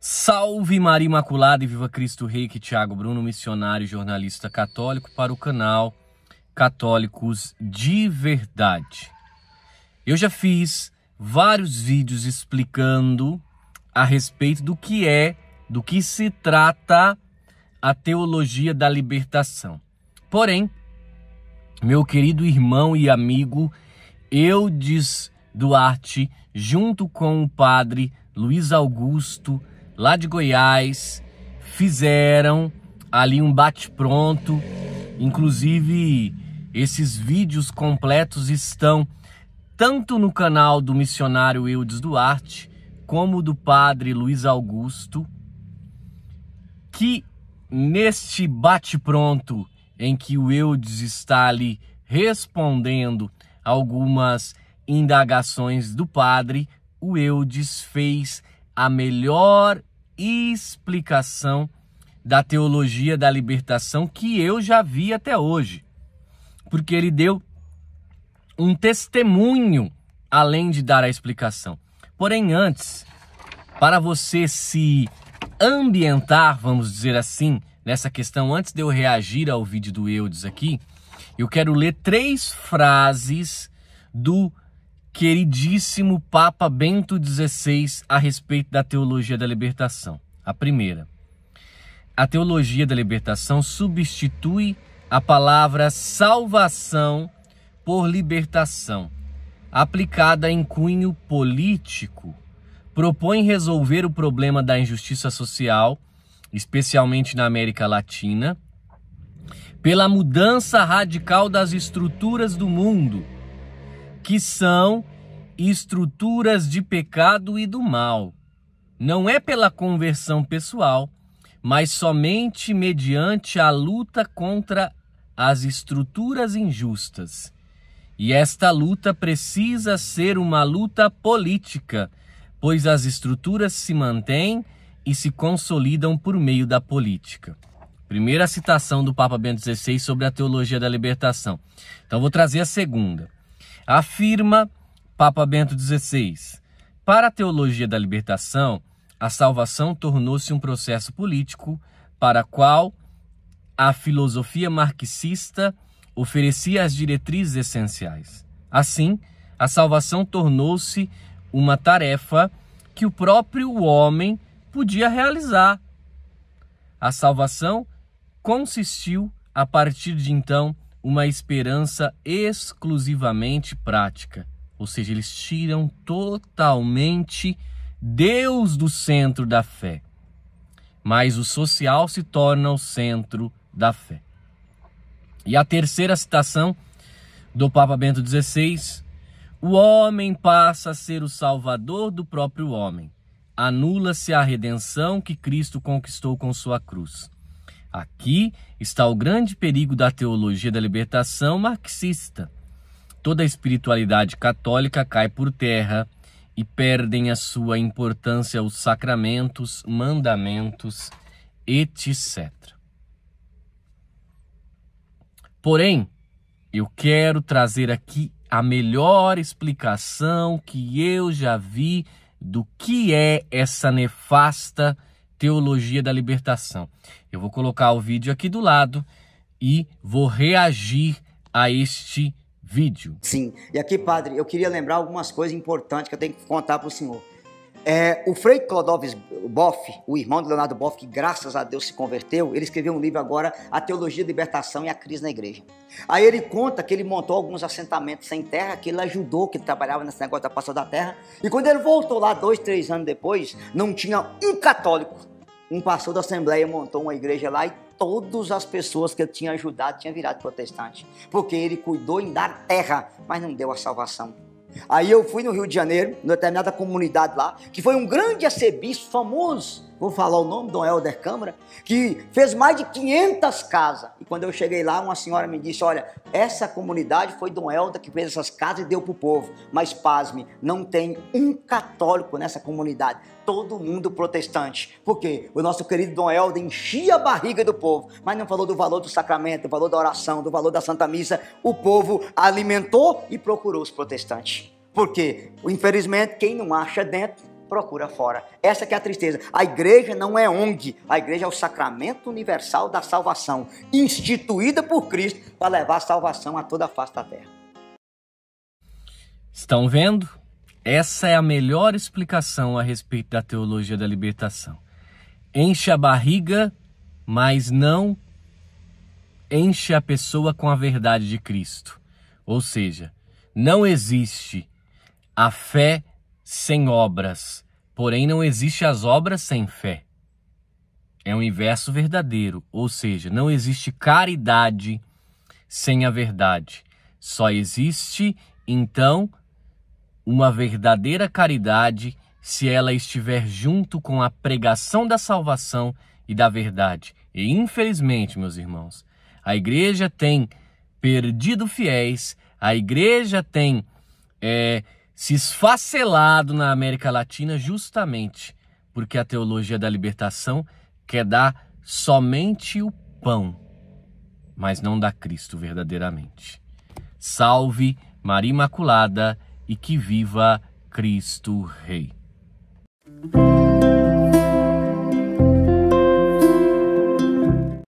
Salve Maria Imaculada e Viva Cristo Rei, que Tiago Bruno, missionário e jornalista católico para o canal Católicos de Verdade. Eu já fiz vários vídeos explicando a respeito do que é, do que se trata a teologia da libertação. Porém, meu querido irmão e amigo Eudes Duarte, junto com o padre Luiz Augusto lá de Goiás, fizeram ali um bate-pronto. Inclusive, esses vídeos completos estão tanto no canal do missionário Eudes Duarte, como do padre Luiz Augusto, que neste bate-pronto em que o Eudes está ali respondendo algumas indagações do padre, o Eudes fez a melhor explicação da teologia da libertação que eu já vi até hoje. Porque ele deu um testemunho além de dar a explicação. Porém, antes, para você se ambientar, vamos dizer assim, nessa questão, antes de eu reagir ao vídeo do Eudes aqui, eu quero ler três frases do queridíssimo Papa Bento XVI a respeito da teologia da libertação. A primeira. A teologia da libertação substitui a palavra salvação por libertação, aplicada em cunho político. Propõe resolver o problema da injustiça social, especialmente na América Latina, pela mudança radical das estruturas do mundo que são estruturas de pecado e do mal. Não é pela conversão pessoal, mas somente mediante a luta contra as estruturas injustas. E esta luta precisa ser uma luta política, pois as estruturas se mantêm e se consolidam por meio da política. Primeira citação do Papa Bento XVI sobre a teologia da libertação. Então vou trazer a segunda. Afirma Papa Bento XVI: Para a teologia da libertação, a salvação tornou-se um processo político para qual a filosofia marxista oferecia as diretrizes essenciais. Assim, a salvação tornou-se uma tarefa que o próprio homem podia realizar. A salvação consistiu, a partir de então, uma esperança exclusivamente prática, ou seja, eles tiram totalmente Deus do centro da fé, mas o social se torna o centro da fé. E a terceira citação do Papa Bento XVI: o homem passa a ser o salvador do próprio homem, anula-se a redenção que Cristo conquistou com sua cruz. Aqui está o grande perigo da teologia da libertação marxista. Toda a espiritualidade católica cai por terra e perdem a sua importância os sacramentos, mandamentos, etc. Porém, eu quero trazer aqui a melhor explicação que eu já vi do que é essa nefasta Teologia da Libertação. Eu vou colocar o vídeo aqui do lado e vou reagir a este vídeo. Sim, e aqui, padre, eu queria lembrar algumas coisas importantes que eu tenho que contar para o senhor. É, o Frei Clodóvis Boff, o irmão de Leonardo Boff, que graças a Deus se converteu, ele escreveu um livro agora, A Teologia da Libertação e a Crise na Igreja. Aí ele conta que ele montou alguns assentamentos sem terra, que ele ajudou, que ele trabalhava nesse negócio da passagem da terra. E quando ele voltou lá, dois, três anos depois, não tinha um católico. Um pastor da Assembleia montou uma igreja lá e todas as pessoas que ele tinha ajudado tinham virado protestante. Porque ele cuidou em dar terra, mas não deu a salvação. Aí eu fui no Rio de Janeiro, numa determinada comunidade lá, que foi um grande acebiço famoso vou falar o nome, Dom Helder Câmara, que fez mais de 500 casas. E quando eu cheguei lá, uma senhora me disse, olha, essa comunidade foi Dom Helder que fez essas casas e deu para o povo. Mas pasme, não tem um católico nessa comunidade, todo mundo protestante. Por quê? O nosso querido Dom Helder enchia a barriga do povo, mas não falou do valor do sacramento, do valor da oração, do valor da Santa Missa. O povo alimentou e procurou os protestantes. Porque, infelizmente, quem não acha dentro procura fora. Essa que é a tristeza. A igreja não é ONG, a igreja é o sacramento universal da salvação, instituída por Cristo para levar a salvação a toda a face da terra. Estão vendo? Essa é a melhor explicação a respeito da teologia da libertação. Enche a barriga, mas não enche a pessoa com a verdade de Cristo. Ou seja, não existe a fé sem obras, porém não existe as obras sem fé. É um inverso verdadeiro, ou seja, não existe caridade sem a verdade. Só existe, então, uma verdadeira caridade se ela estiver junto com a pregação da salvação e da verdade. E infelizmente, meus irmãos, a igreja tem perdido fiéis, a igreja tem é, se esfacelado na América Latina justamente porque a teologia da libertação quer dar somente o pão, mas não dá Cristo verdadeiramente. Salve Maria Imaculada e que viva Cristo Rei.